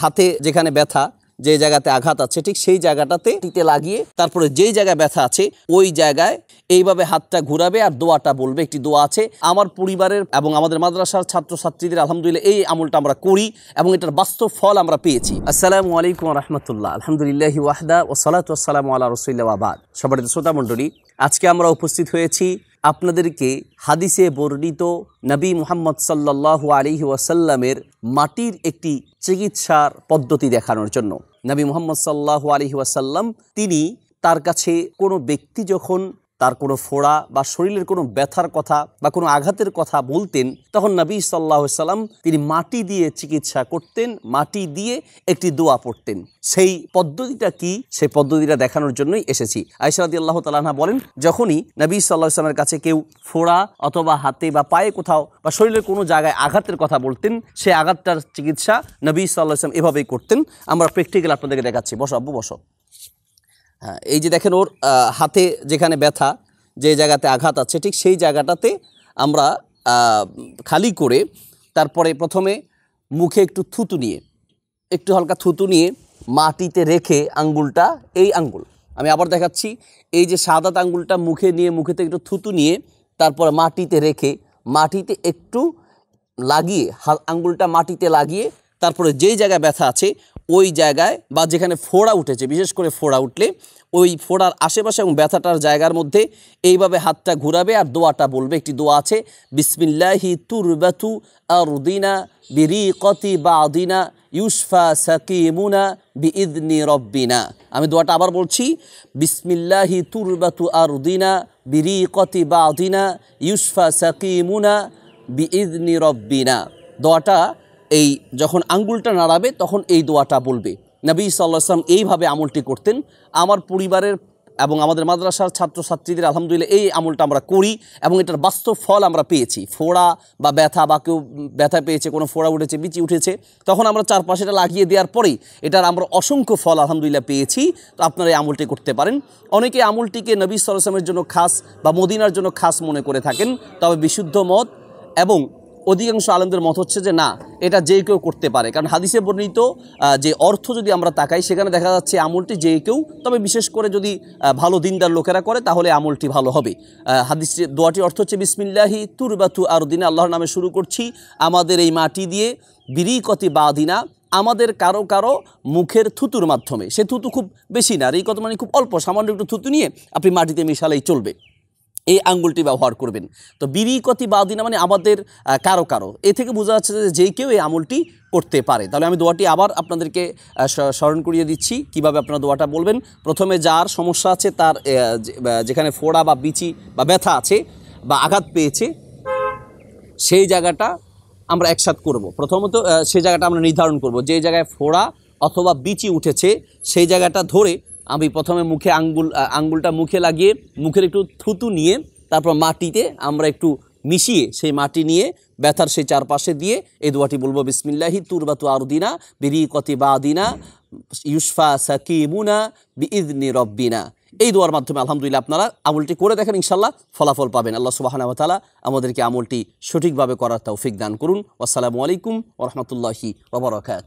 হাতে যেখানে ব্যথা যে জায়গাতে আঘাত আছে ঠিক সেই জায়গাটাতে টিতে লাগিয়ে তারপরে যেই জায়গায় ব্যথা আছে ওই জায়গায় এইভাবে হাতটা ঘুরাবে আর দোয়াটা বলবে একটি দোয়া আছে আমার পরিবারের এবং আমাদের মাদ্রাসার ছাত্রছাত্রীদের আলহামদুলিল্লাহ এই আমলটা আমরা করি এবং এটার বাস্তব ফল আমরা পেয়েছি আসসালামু আলাইকুম রহমতুল্লাহ আলহামদুলিল্লাহ ওয়াহদা ও সালাতাম আল্লাহ আবাদ সবার মণ্ডলী আজকে আমরা উপস্থিত হয়েছি আপনাদেরকে হাদিসে বর্ণিত নবী মুহাম্মদ সাল্লাল্লাহু আলিহি ওয়াসাল্লামের মাটির একটি চিকিৎসার পদ্ধতি দেখানোর জন্য নবী মোহাম্মদ সাল্লাহু আলিহি ওয়াসাল্লাম তিনি তার কাছে কোনো ব্যক্তি যখন তার কোনো ফোড়া বা শরীরের কোনো ব্যথার কথা বা কোনো আঘাতের কথা বলতেন তখন নবী সাল্লাহ সাল্লাম তিনি মাটি দিয়ে চিকিৎসা করতেন মাটি দিয়ে একটি দোয়া পড়তেন সেই পদ্ধতিটা কি সেই পদ্ধতিটা দেখানোর জন্যই এসেছি আইসারাদি আল্লাহ তালাহা বলেন যখনই নবী সাল্লাহ সাল্লামের কাছে কেউ ফোড়া অথবা হাতে বা পায়ে কোথাও বা শরীরের কোনো জায়গায় আঘাতের কথা বলতেন সেই আঘাতটার চিকিৎসা নবী সাল্লাহ সাল্লাম এভাবেই করতেন আমরা প্র্যাকটিক্যাল আপনাদেরকে দেখাচ্ছি বসো আব্বু বসো হ্যাঁ এই যে দেখেন ওর হাতে যেখানে ব্যথা যে জায়গাতে আঘাত আছে ঠিক সেই জায়গাটাতে আমরা খালি করে তারপরে প্রথমে মুখে একটু থুতু নিয়ে একটু হালকা থুতু নিয়ে মাটিতে রেখে আঙ্গুলটা এই আঙ্গুল আমি আবার দেখাচ্ছি এই যে সাদাত আঙ্গুলটা মুখে নিয়ে মুখেতে একটু থুতু নিয়ে তারপর মাটিতে রেখে মাটিতে একটু লাগিয়ে আঙ্গুলটা মাটিতে লাগিয়ে তারপরে যেই জায়গায় ব্যথা আছে ওই জায়গায় বা যেখানে ফোড়া উঠেছে বিশেষ করে ফোড়া উঠলে ওই ফোড়ার আশেপাশে এবং ব্যথাটার জায়গার মধ্যে এইভাবে হাতটা ঘুরাবে আর দোয়াটা বলবে একটি দোয়া আছে বিসমিল্লাহি তুরবাতু বিরি কতি বা আদিনা ইউসফা সাকিমুনা বিইদনি রব্বিনা আমি দোয়াটা আবার বলছি বিসমিল্লাহি আরুদিনা বিরি কতি বা আদিনা ইউসফা সাকিমুনা বিইদনি রব্বিনা দোয়াটা এই যখন আঙ্গুলটা নাড়াবে তখন এই দোয়াটা বলবে নবী সাল্লাহ এইভাবে আমলটি করতেন আমার পরিবারের এবং আমাদের মাদ্রাসার ছাত্রছাত্রীদের আলহামদুলিল্লাহ এই আমলটা আমরা করি এবং এটার বাস্তব ফল আমরা পেয়েছি ফোড়া বা ব্যথা বা কেউ ব্যথা পেয়েছে কোনো ফোড়া উঠেছে বিচি উঠেছে তখন আমরা চারপাশে এটা লাগিয়ে দেওয়ার পরেই এটার আমরা অসংখ্য ফল আলহামদুলিল্লাহ পেয়েছি তো আপনারা এই আমলটি করতে পারেন অনেকে আমলটিকে নবী সরসমের জন্য খাস বা মদিনার জন্য খাস মনে করে থাকেন তবে বিশুদ্ধ মত এবং অধিকাংশ আলমদের মত হচ্ছে যে না এটা যে কেউ করতে পারে কারণ হাদিসে বর্ণিত যে অর্থ যদি আমরা তাকাই সেখানে দেখা যাচ্ছে আমলটি যে কেউ তবে বিশেষ করে যদি ভালো দিনদার লোকেরা করে তাহলে আমলটি ভালো হবে হাদিস দোয়াটি অর্থ হচ্ছে বিসমিল্লাহি তু আর দিনে আল্লাহর নামে শুরু করছি আমাদের এই মাটি দিয়ে বিরিকতি বা দিনা আমাদের কারো কারো মুখের থুতুর মাধ্যমে সে থুতু খুব বেশি না রেকত মানে খুব অল্প সামান্য একটু থুতু নিয়ে আপনি মাটিতে মিশালেই চলবে এই আঙ্গুলটি ব্যবহার করবেন তো বিরিকতি বাদিনা মানে আমাদের কারো কারো এ থেকে বোঝা যাচ্ছে যে যে কেউ এই আঙুলটি করতে পারে তাহলে আমি দোয়াটি আবার আপনাদেরকে স্মরণ করিয়ে দিচ্ছি কিভাবে আপনারা দোয়াটা বলবেন প্রথমে যার সমস্যা আছে তার যেখানে ফোড়া বা বিচি বা ব্যথা আছে বা আঘাত পেয়েছে সেই জায়গাটা আমরা একসাথ করব। প্রথমত সেই জায়গাটা আমরা নির্ধারণ করব যে জায়গায় ফোড়া অথবা বিচি উঠেছে সেই জায়গাটা ধরে আমি প্রথমে মুখে আঙ্গুল আঙ্গুলটা মুখে লাগিয়ে মুখের একটু থুতু নিয়ে তারপর মাটিতে আমরা একটু মিশিয়ে সেই মাটি নিয়ে ব্যথার সেই চারপাশে দিয়ে এই দোয়াটি বলবো বিসমিল্লাহি তুরবাতু আরদিনা বেরি কতি বাদিনা ইউসফা সাকিমুনা বিদনি রব্বিনা এই দোয়ার মাধ্যমে আলহামদুলিল্লাহ আপনারা আমলটি করে দেখেন ইনশাল্লাহ ফলাফল পাবেন আল্লাহ সুবাহানা তালা আমাদেরকে আমলটি সঠিকভাবে করার তৌফিক দান করুন আসসালামু আলাইকুম ওরহমতুল্লাহি ওবরাকাত